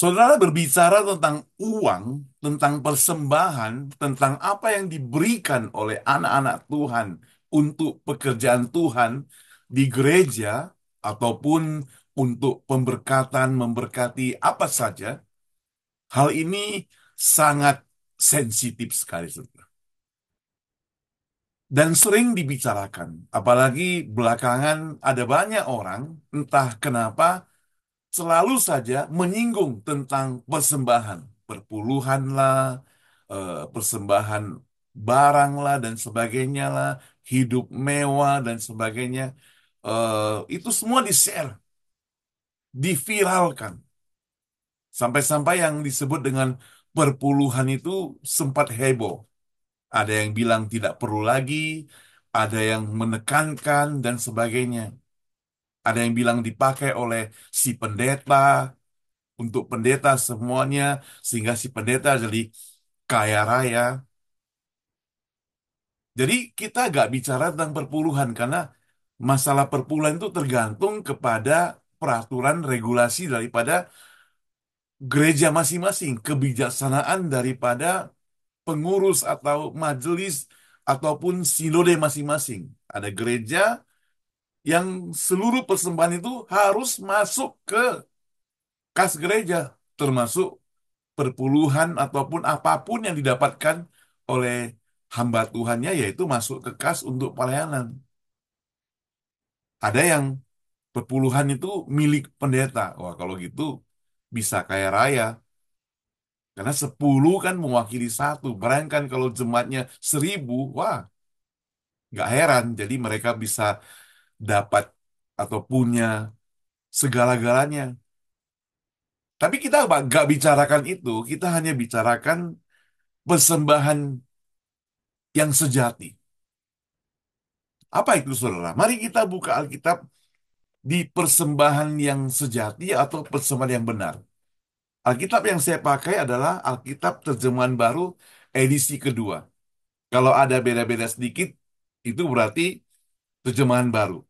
Saudara berbicara tentang uang, tentang persembahan, tentang apa yang diberikan oleh anak-anak Tuhan untuk pekerjaan Tuhan di gereja ataupun untuk pemberkatan memberkati apa saja. Hal ini sangat sensitif sekali, saudara. Dan sering dibicarakan, apalagi belakangan ada banyak orang, entah kenapa, selalu saja menyinggung tentang persembahan, perpuluhanlah, eh, persembahan baranglah dan sebagainya lah, hidup mewah dan sebagainya. Eh, itu semua di-share, diviralkan. Sampai-sampai yang disebut dengan perpuluhan itu sempat heboh. Ada yang bilang tidak perlu lagi, ada yang menekankan dan sebagainya. Ada yang bilang dipakai oleh si pendeta untuk pendeta semuanya sehingga si pendeta jadi kaya raya. Jadi kita gak bicara tentang perpuluhan karena masalah perpuluhan itu tergantung kepada peraturan regulasi daripada gereja masing-masing, kebijaksanaan daripada pengurus atau majelis ataupun sinode masing-masing. Ada gereja, yang seluruh persembahan itu harus masuk ke kas gereja, termasuk perpuluhan ataupun apapun yang didapatkan oleh hamba Tuhannya, yaitu masuk ke kas untuk pelayanan. Ada yang perpuluhan itu milik pendeta. Wah, kalau gitu bisa kaya raya. Karena sepuluh kan mewakili satu. Bayangkan kalau jemaatnya seribu, wah, nggak heran. Jadi mereka bisa dapat atau punya segala-galanya. Tapi kita gak bicarakan itu, kita hanya bicarakan persembahan yang sejati. Apa itu saudara? Mari kita buka Alkitab di persembahan yang sejati atau persembahan yang benar. Alkitab yang saya pakai adalah Alkitab terjemahan baru edisi kedua. Kalau ada beda-beda sedikit, itu berarti terjemahan baru.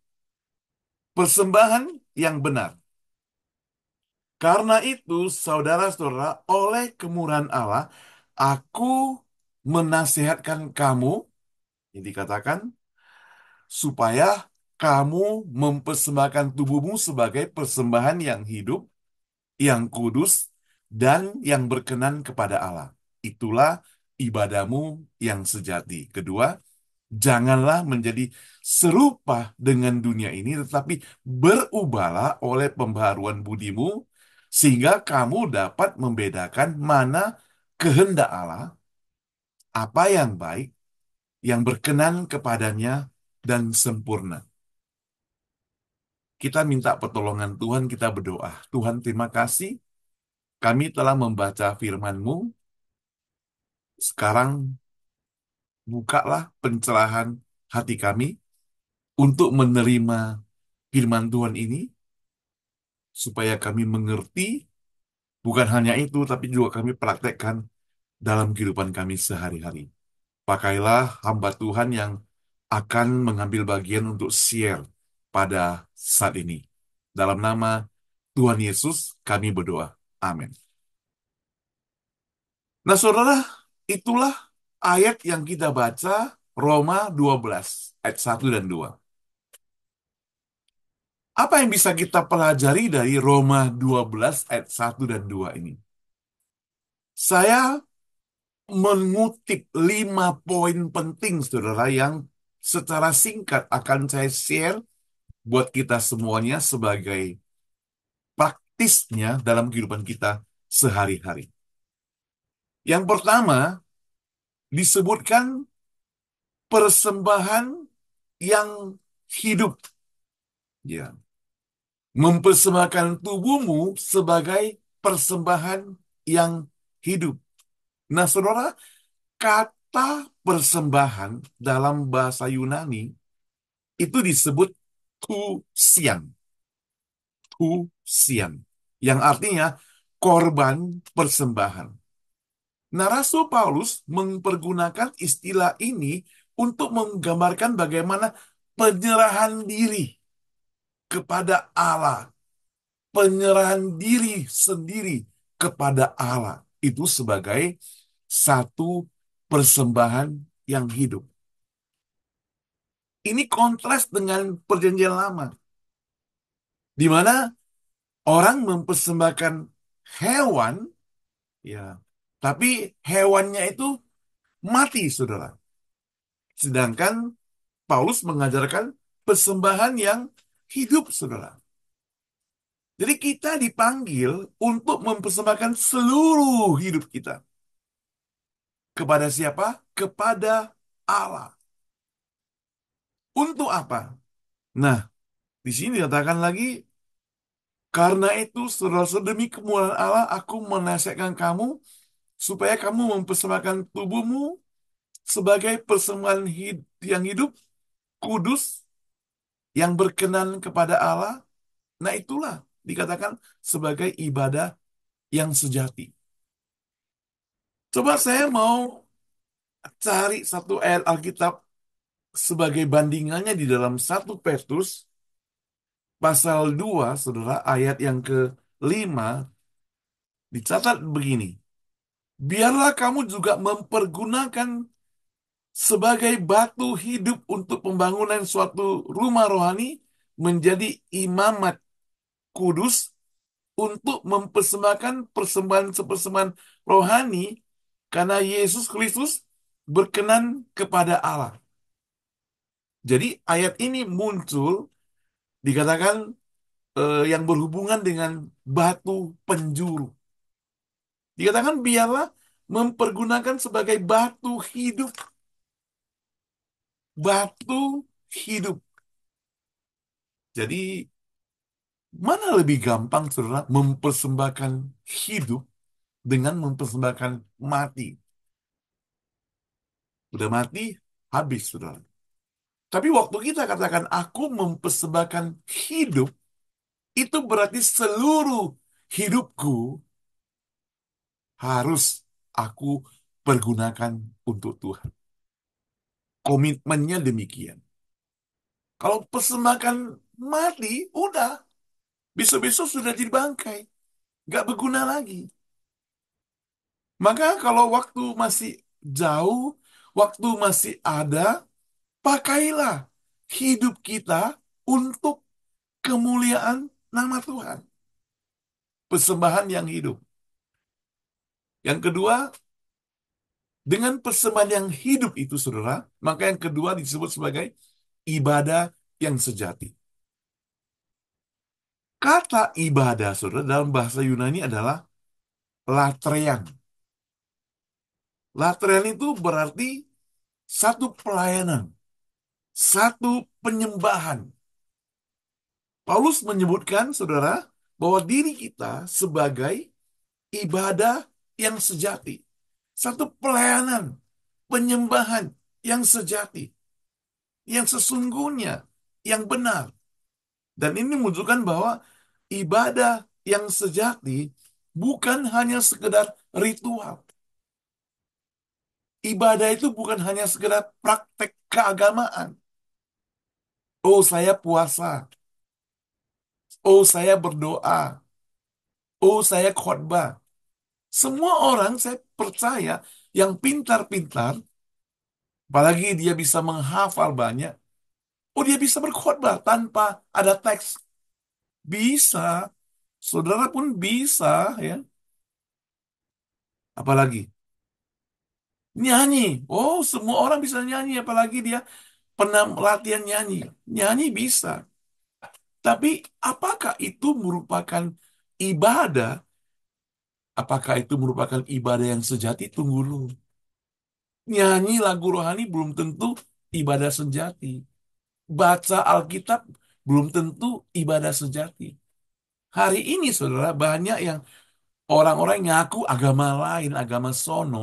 Persembahan yang benar. Karena itu, saudara-saudara, oleh kemurahan Allah, aku menasihatkan kamu, yang dikatakan, supaya kamu mempersembahkan tubuhmu sebagai persembahan yang hidup, yang kudus, dan yang berkenan kepada Allah. Itulah ibadahmu yang sejati. Kedua, Janganlah menjadi serupa dengan dunia ini, tetapi berubahlah oleh pembaharuan budimu, sehingga kamu dapat membedakan mana kehendak Allah, apa yang baik, yang berkenan kepadanya, dan sempurna. Kita minta pertolongan Tuhan, kita berdoa. Tuhan, terima kasih. Kami telah membaca firman-Mu. Sekarang bukalah pencerahan hati kami untuk menerima firman Tuhan ini, supaya kami mengerti, bukan hanya itu, tapi juga kami praktekkan dalam kehidupan kami sehari-hari. Pakailah hamba Tuhan yang akan mengambil bagian untuk share pada saat ini. Dalam nama Tuhan Yesus kami berdoa. Amin. Nah saudara, itulah ayat yang kita baca Roma 12 ayat 1 dan 2. Apa yang bisa kita pelajari dari Roma 12 ayat 1 dan 2 ini? Saya mengutip lima poin penting saudara yang secara singkat akan saya share buat kita semuanya sebagai praktisnya dalam kehidupan kita sehari-hari. Yang pertama, disebutkan persembahan yang hidup. Ya. Mempersembahkan tubuhmu sebagai persembahan yang hidup. Nah, saudara, kata persembahan dalam bahasa Yunani itu disebut tusian. Tusian. Yang artinya korban persembahan. Nah, Rasul Paulus mempergunakan istilah ini untuk menggambarkan bagaimana penyerahan diri kepada Allah. Penyerahan diri sendiri kepada Allah. Itu sebagai satu persembahan yang hidup. Ini kontras dengan perjanjian lama. Di mana orang mempersembahkan hewan ya tapi hewannya itu mati, saudara. Sedangkan Paulus mengajarkan persembahan yang hidup, saudara. Jadi kita dipanggil untuk mempersembahkan seluruh hidup kita. Kepada siapa? Kepada Allah. Untuk apa? Nah, di sini dikatakan lagi, karena itu saudara demi kemuliaan Allah, aku menasihatkan kamu supaya kamu mempersembahkan tubuhmu sebagai persembahan hid yang hidup, kudus, yang berkenan kepada Allah. Nah itulah dikatakan sebagai ibadah yang sejati. Coba saya mau cari satu ayat Alkitab sebagai bandingannya di dalam satu Petrus pasal 2, saudara, ayat yang ke-5, dicatat begini biarlah kamu juga mempergunakan sebagai batu hidup untuk pembangunan suatu rumah rohani menjadi imamat kudus untuk mempersembahkan persembahan-persembahan rohani karena Yesus Kristus berkenan kepada Allah. Jadi ayat ini muncul dikatakan eh, yang berhubungan dengan batu penjuru. Dikatakan biarlah mempergunakan sebagai batu hidup. Batu hidup. Jadi, mana lebih gampang saudara mempersembahkan hidup dengan mempersembahkan mati? Udah mati, habis saudara. Tapi waktu kita katakan aku mempersembahkan hidup, itu berarti seluruh hidupku harus aku pergunakan untuk Tuhan. Komitmennya demikian. Kalau persembahkan mati, udah. Besok-besok sudah jadi bangkai. Gak berguna lagi. Maka kalau waktu masih jauh, waktu masih ada, pakailah hidup kita untuk kemuliaan nama Tuhan. Persembahan yang hidup. Yang kedua, dengan persembahan yang hidup itu, saudara, maka yang kedua disebut sebagai ibadah yang sejati. Kata ibadah, saudara, dalam bahasa Yunani adalah latrean. Latrean itu berarti satu pelayanan, satu penyembahan. Paulus menyebutkan, saudara, bahwa diri kita sebagai ibadah yang sejati, satu pelayanan, penyembahan yang sejati, yang sesungguhnya, yang benar. Dan ini menunjukkan bahwa ibadah yang sejati bukan hanya sekedar ritual. Ibadah itu bukan hanya sekedar praktek keagamaan. Oh, saya puasa. Oh, saya berdoa. Oh, saya khotbah. Semua orang saya percaya yang pintar-pintar, apalagi dia bisa menghafal banyak, oh dia bisa berkhotbah tanpa ada teks. Bisa, saudara pun bisa ya. Apalagi nyanyi. Oh, semua orang bisa nyanyi apalagi dia pernah latihan nyanyi. Nyanyi bisa. Tapi apakah itu merupakan ibadah Apakah itu merupakan ibadah yang sejati? Tunggu dulu. Nyanyi lagu rohani belum tentu ibadah sejati. Baca Alkitab belum tentu ibadah sejati. Hari ini, saudara, banyak yang orang-orang ngaku agama lain, agama sono,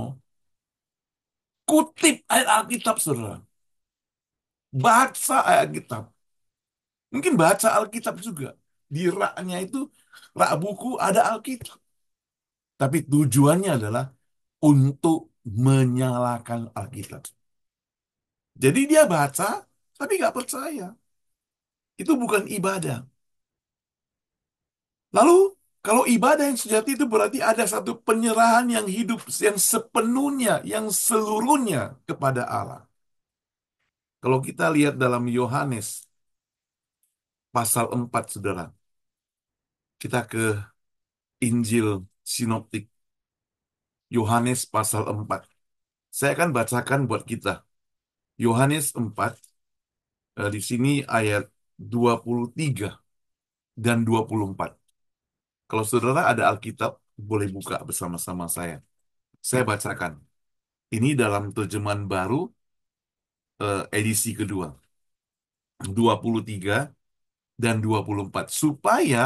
kutip ayat Alkitab, saudara. Baca ayat Alkitab. Mungkin baca Alkitab juga. Di raknya itu, rak buku ada Alkitab. Tapi tujuannya adalah untuk menyalakan Alkitab. Jadi dia baca, tapi nggak percaya. Itu bukan ibadah. Lalu, kalau ibadah yang sejati itu berarti ada satu penyerahan yang hidup, yang sepenuhnya, yang seluruhnya kepada Allah. Kalau kita lihat dalam Yohanes pasal 4, saudara. Kita ke Injil sinoptik. Yohanes pasal 4. Saya akan bacakan buat kita. Yohanes 4, eh, di sini ayat 23 dan 24. Kalau saudara ada Alkitab, boleh buka bersama-sama saya. Saya bacakan. Ini dalam terjemahan baru eh, edisi kedua. 23 dan 24. Supaya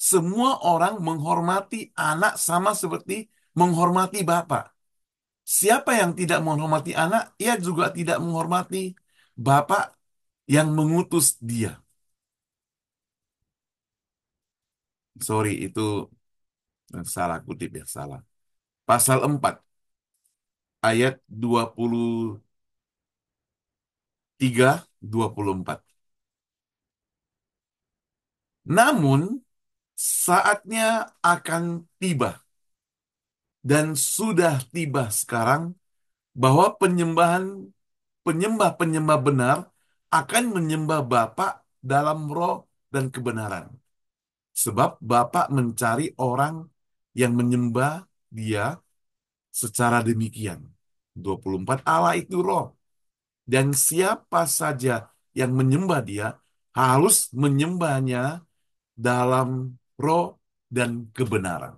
semua orang menghormati anak sama seperti menghormati bapak. Siapa yang tidak menghormati anak, ia juga tidak menghormati bapak yang mengutus dia. Sorry, itu salah kutip ya, salah. Pasal 4, ayat 23, 24. Namun, saatnya akan tiba dan sudah tiba sekarang bahwa penyembahan penyembah-penyembah benar akan menyembah Bapa dalam roh dan kebenaran. Sebab Bapa mencari orang yang menyembah dia secara demikian. 24 Allah itu roh. Dan siapa saja yang menyembah dia harus menyembahnya dalam roh dan kebenaran.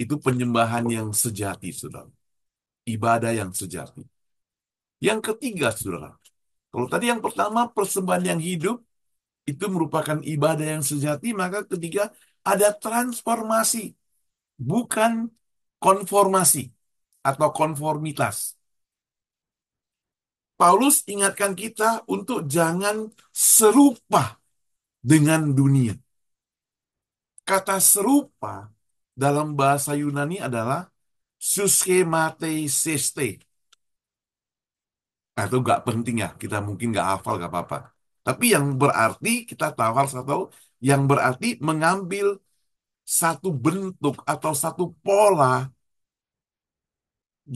Itu penyembahan yang sejati, saudara. Ibadah yang sejati. Yang ketiga, saudara. Kalau tadi yang pertama, persembahan yang hidup, itu merupakan ibadah yang sejati, maka ketiga, ada transformasi. Bukan konformasi atau konformitas. Paulus ingatkan kita untuk jangan serupa dengan dunia. Kata serupa dalam bahasa Yunani adalah suskematisiste. Atau nah, itu nggak penting ya, kita mungkin gak hafal, gak apa-apa. Tapi yang berarti, kita tahu harus tahu, yang berarti mengambil satu bentuk atau satu pola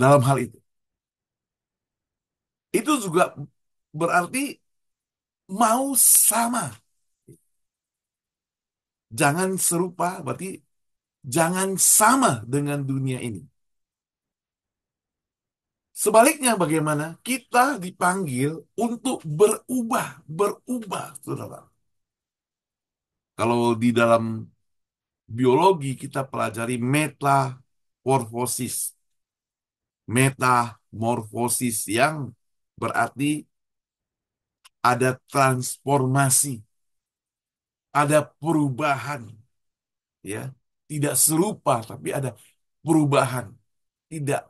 dalam hal itu. Itu juga berarti mau sama Jangan serupa, berarti jangan sama dengan dunia ini. Sebaliknya bagaimana? Kita dipanggil untuk berubah, berubah, saudara. Kalau di dalam biologi kita pelajari metamorfosis. Metamorfosis yang berarti ada transformasi ada perubahan. Ya, tidak serupa tapi ada perubahan. Tidak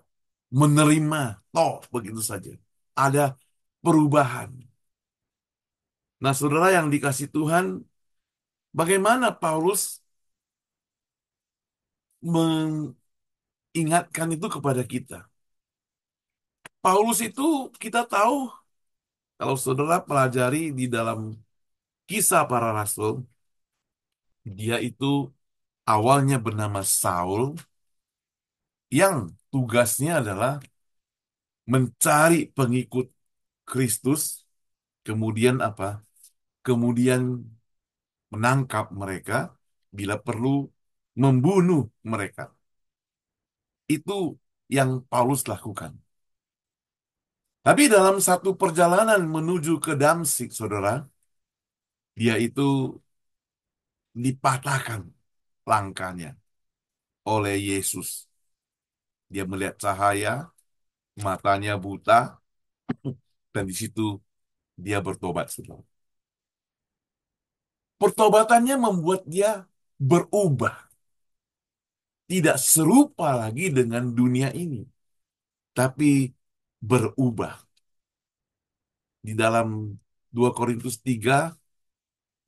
menerima toh begitu saja. Ada perubahan. Nah, saudara yang dikasih Tuhan, bagaimana Paulus mengingatkan itu kepada kita? Paulus itu kita tahu kalau saudara pelajari di dalam kisah para rasul, dia itu awalnya bernama Saul yang tugasnya adalah mencari pengikut Kristus kemudian apa? Kemudian menangkap mereka bila perlu membunuh mereka. Itu yang Paulus lakukan. Tapi dalam satu perjalanan menuju ke Damsik, saudara, dia itu dipatahkan langkahnya oleh Yesus. Dia melihat cahaya, matanya buta, dan di situ dia bertobat. Saudara. Pertobatannya membuat dia berubah. Tidak serupa lagi dengan dunia ini. Tapi berubah. Di dalam 2 Korintus 3,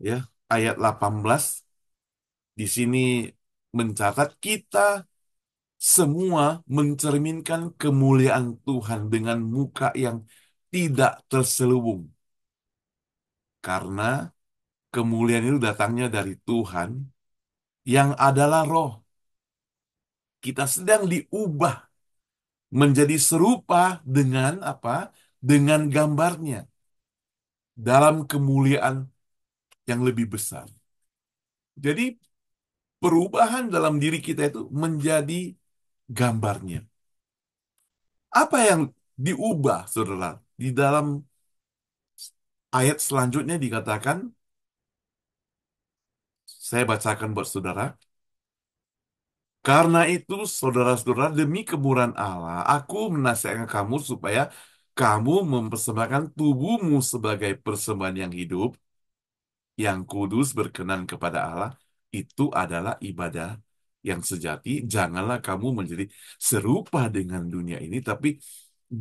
ya ayat 18 di sini mencatat kita semua mencerminkan kemuliaan Tuhan dengan muka yang tidak terselubung. Karena kemuliaan itu datangnya dari Tuhan yang adalah roh. Kita sedang diubah menjadi serupa dengan apa? Dengan gambarnya. Dalam kemuliaan yang lebih besar. Jadi perubahan dalam diri kita itu menjadi gambarnya. Apa yang diubah, saudara? Di dalam ayat selanjutnya dikatakan, saya bacakan buat saudara, karena itu, saudara-saudara, demi kemurahan Allah, aku menasihatkan kamu supaya kamu mempersembahkan tubuhmu sebagai persembahan yang hidup, yang kudus berkenan kepada Allah itu adalah ibadah yang sejati. Janganlah kamu menjadi serupa dengan dunia ini, tapi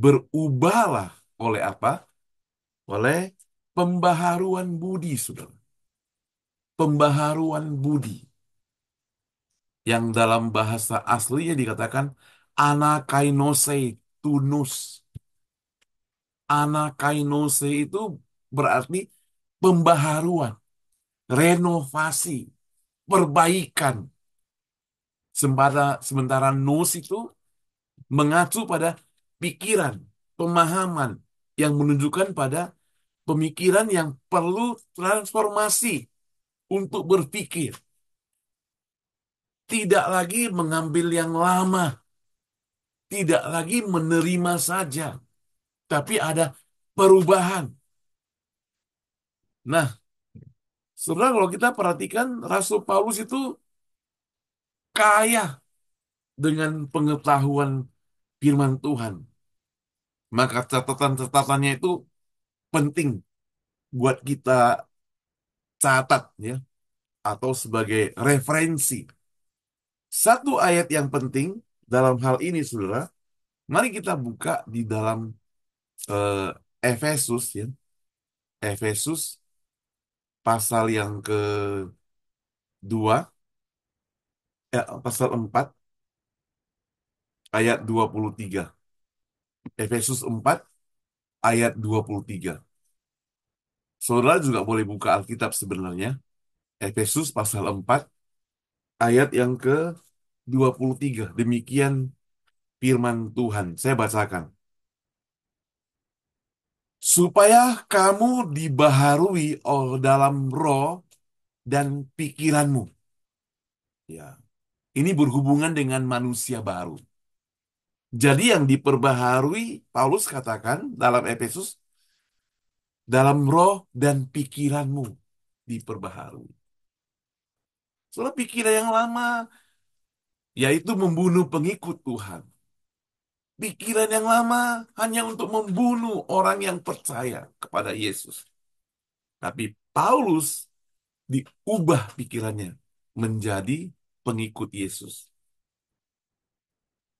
berubahlah oleh apa? Oleh pembaharuan budi, saudara. Pembaharuan budi. Yang dalam bahasa aslinya dikatakan anakainose, tunus. Anakainose itu berarti pembaharuan renovasi, perbaikan. Sembara, sementara nus itu mengacu pada pikiran, pemahaman yang menunjukkan pada pemikiran yang perlu transformasi untuk berpikir. Tidak lagi mengambil yang lama, tidak lagi menerima saja, tapi ada perubahan. Nah, Sebenarnya kalau kita perhatikan Rasul Paulus itu kaya dengan pengetahuan firman Tuhan. Maka catatan-catatannya itu penting buat kita catat ya atau sebagai referensi. Satu ayat yang penting dalam hal ini Saudara, mari kita buka di dalam eh, Efesus ya. Efesus pasal yang ke ya, dua eh, pasal 4 ayat 23. Efesus 4 ayat 23. Saudara juga boleh buka Alkitab sebenarnya. Efesus pasal 4 ayat yang ke tiga Demikian firman Tuhan. Saya bacakan supaya kamu dibaharui dalam roh dan pikiranmu. Ya. Ini berhubungan dengan manusia baru. Jadi yang diperbaharui Paulus katakan dalam Efesus dalam roh dan pikiranmu diperbaharui. Soalnya pikiran yang lama yaitu membunuh pengikut Tuhan pikiran yang lama hanya untuk membunuh orang yang percaya kepada Yesus. Tapi Paulus diubah pikirannya menjadi pengikut Yesus.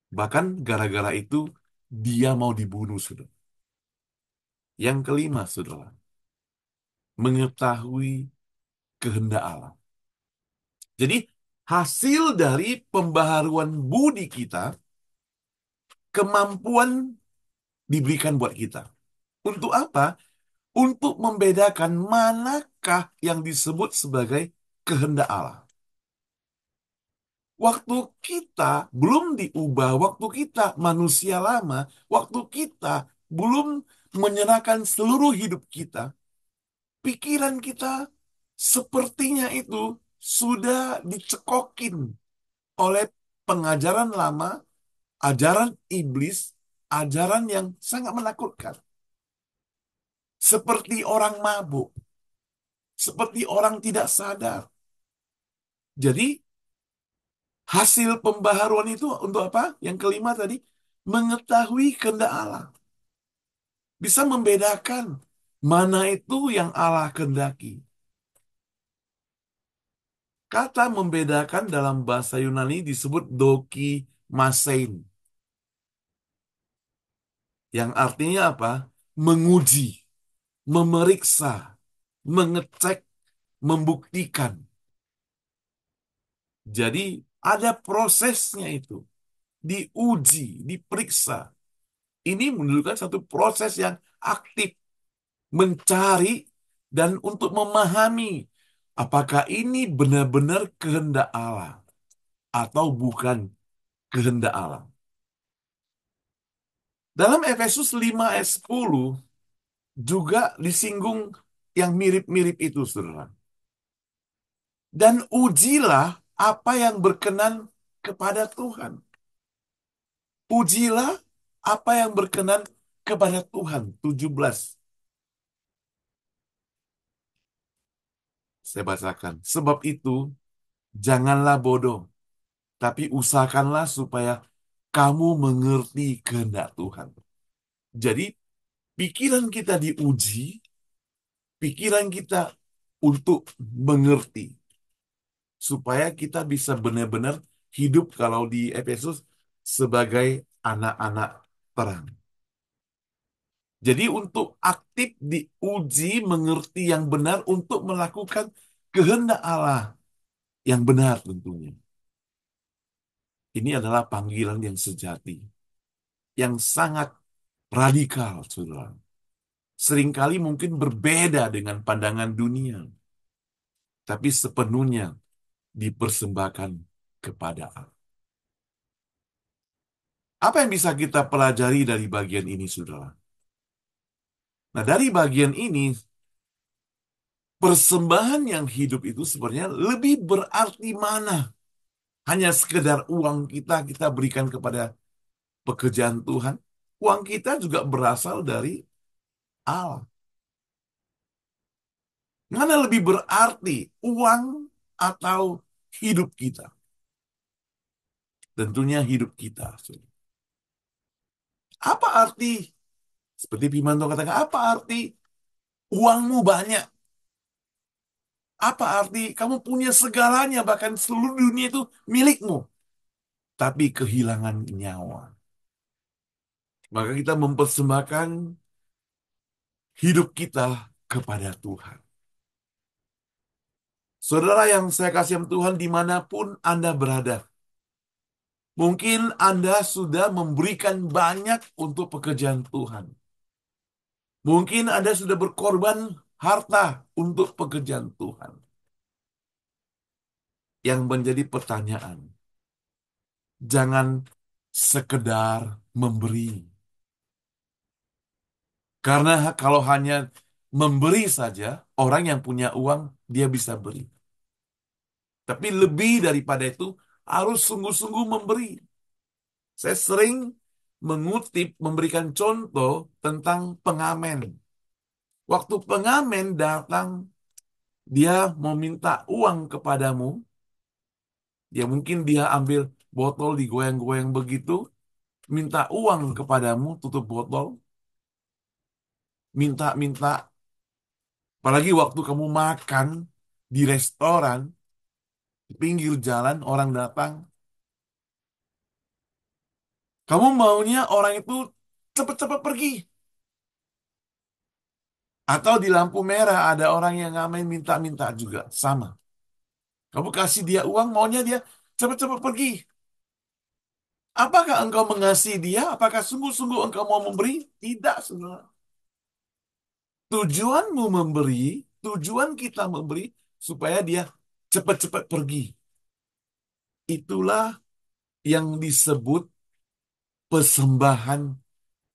Bahkan gara-gara itu dia mau dibunuh, sudah. Yang kelima, saudara, mengetahui kehendak Allah. Jadi hasil dari pembaharuan budi kita kemampuan diberikan buat kita. Untuk apa? Untuk membedakan manakah yang disebut sebagai kehendak Allah. Waktu kita belum diubah, waktu kita manusia lama, waktu kita belum menyerahkan seluruh hidup kita, pikiran kita sepertinya itu sudah dicekokin oleh pengajaran lama ajaran iblis, ajaran yang sangat menakutkan. Seperti orang mabuk, seperti orang tidak sadar. Jadi, hasil pembaharuan itu untuk apa? Yang kelima tadi, mengetahui kehendak Allah. Bisa membedakan mana itu yang Allah kehendaki. Kata membedakan dalam bahasa Yunani disebut doki masein. Yang artinya apa? Menguji, memeriksa, mengecek, membuktikan. Jadi ada prosesnya itu. Diuji, diperiksa. Ini menunjukkan satu proses yang aktif. Mencari dan untuk memahami apakah ini benar-benar kehendak Allah atau bukan kehendak Allah. Dalam Efesus 5 ayat 10 juga disinggung yang mirip-mirip itu, saudara. Dan ujilah apa yang berkenan kepada Tuhan. Ujilah apa yang berkenan kepada Tuhan. 17. Saya bacakan. Sebab itu, janganlah bodoh, tapi usahakanlah supaya kamu mengerti kehendak Tuhan. Jadi, pikiran kita diuji, pikiran kita untuk mengerti. Supaya kita bisa benar-benar hidup kalau di Efesus sebagai anak-anak terang. Jadi untuk aktif diuji mengerti yang benar untuk melakukan kehendak Allah yang benar tentunya. Ini adalah panggilan yang sejati, yang sangat radikal, saudara. Seringkali mungkin berbeda dengan pandangan dunia, tapi sepenuhnya dipersembahkan kepada Allah. Apa yang bisa kita pelajari dari bagian ini, saudara? Nah, dari bagian ini, persembahan yang hidup itu sebenarnya lebih berarti mana hanya sekedar uang kita kita berikan kepada pekerjaan Tuhan, uang kita juga berasal dari Allah. Mana lebih berarti uang atau hidup kita? Tentunya hidup kita. Apa arti? Seperti Pimanto katakan, apa arti uangmu banyak apa arti kamu punya segalanya, bahkan seluruh dunia itu milikmu. Tapi kehilangan nyawa. Maka kita mempersembahkan hidup kita kepada Tuhan. Saudara yang saya kasih Tuhan dimanapun Anda berada. Mungkin Anda sudah memberikan banyak untuk pekerjaan Tuhan. Mungkin Anda sudah berkorban harta untuk pekerjaan Tuhan. Yang menjadi pertanyaan, jangan sekedar memberi. Karena kalau hanya memberi saja, orang yang punya uang, dia bisa beri. Tapi lebih daripada itu, harus sungguh-sungguh memberi. Saya sering mengutip, memberikan contoh tentang pengamen Waktu pengamen datang, dia mau minta uang kepadamu. Ya mungkin dia ambil botol digoyang-goyang begitu, minta uang kepadamu, tutup botol. Minta-minta. Apalagi waktu kamu makan di restoran, di pinggir jalan orang datang, Kamu maunya orang itu cepat-cepat pergi. Atau di lampu merah ada orang yang ngamen minta-minta juga. Sama. Kamu kasih dia uang, maunya dia cepat-cepat pergi. Apakah engkau mengasihi dia? Apakah sungguh-sungguh engkau mau memberi? Tidak, saudara. Tujuanmu memberi, tujuan kita memberi, supaya dia cepat-cepat pergi. Itulah yang disebut persembahan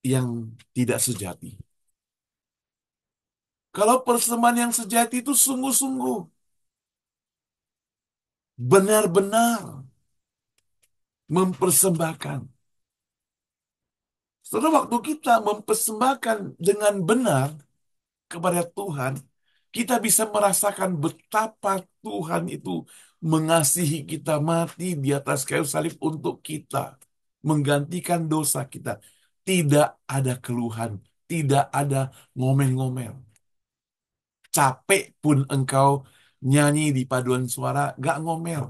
yang tidak sejati. Kalau persembahan yang sejati itu sungguh-sungguh. Benar-benar mempersembahkan. Setelah waktu kita mempersembahkan dengan benar kepada Tuhan, kita bisa merasakan betapa Tuhan itu mengasihi kita mati di atas kayu salib untuk kita, menggantikan dosa kita. Tidak ada keluhan, tidak ada ngomel-ngomel. Capek pun engkau nyanyi di paduan suara, gak ngomel.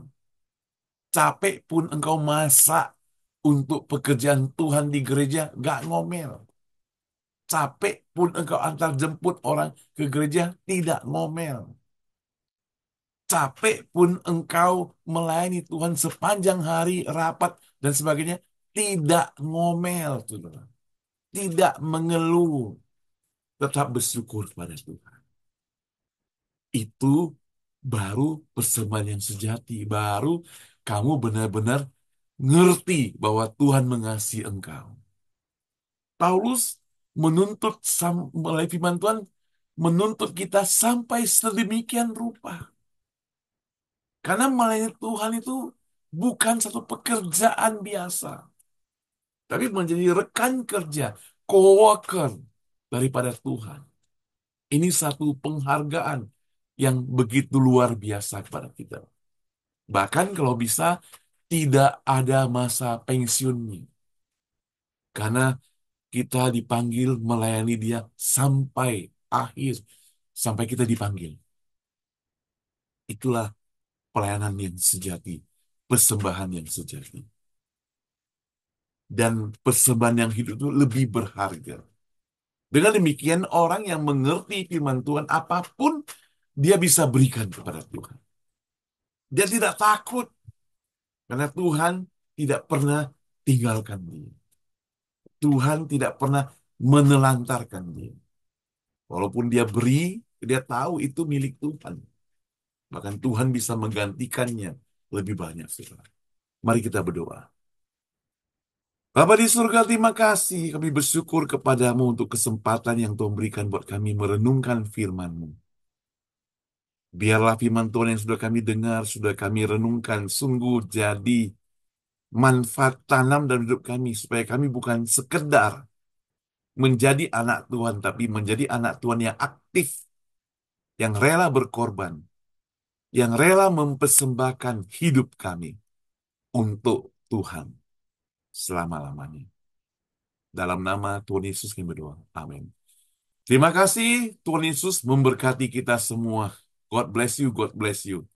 Capek pun engkau masak untuk pekerjaan Tuhan di gereja, gak ngomel. Capek pun engkau antar jemput orang ke gereja, tidak ngomel. Capek pun engkau melayani Tuhan sepanjang hari, rapat, dan sebagainya, tidak ngomel, saudara. Tidak mengeluh. Tetap bersyukur pada Tuhan itu baru persembahan yang sejati. Baru kamu benar-benar ngerti bahwa Tuhan mengasihi engkau. Paulus menuntut melalui firman Tuhan menuntut kita sampai sedemikian rupa. Karena melayani Tuhan itu bukan satu pekerjaan biasa. Tapi menjadi rekan kerja, co-worker daripada Tuhan. Ini satu penghargaan yang begitu luar biasa kepada kita. Bahkan kalau bisa, tidak ada masa pensiunnya. Karena kita dipanggil melayani dia sampai akhir, sampai kita dipanggil. Itulah pelayanan yang sejati, persembahan yang sejati. Dan persembahan yang hidup itu lebih berharga. Dengan demikian, orang yang mengerti firman Tuhan apapun dia bisa berikan kepada Tuhan. Dia tidak takut karena Tuhan tidak pernah tinggalkan dia. Tuhan tidak pernah menelantarkan dia. Walaupun dia beri, dia tahu itu milik Tuhan. Bahkan Tuhan bisa menggantikannya lebih banyak. Saudara. Mari kita berdoa. Bapak di surga, terima kasih. Kami bersyukur kepadamu untuk kesempatan yang Tuhan berikan buat kami merenungkan firman-Mu. Biarlah firman Tuhan yang sudah kami dengar, sudah kami renungkan, sungguh jadi manfaat tanam dalam hidup kami. Supaya kami bukan sekedar menjadi anak Tuhan, tapi menjadi anak Tuhan yang aktif, yang rela berkorban, yang rela mempersembahkan hidup kami untuk Tuhan selama-lamanya. Dalam nama Tuhan Yesus kami berdoa. Amin. Terima kasih Tuhan Yesus memberkati kita semua. God bless you. God bless you.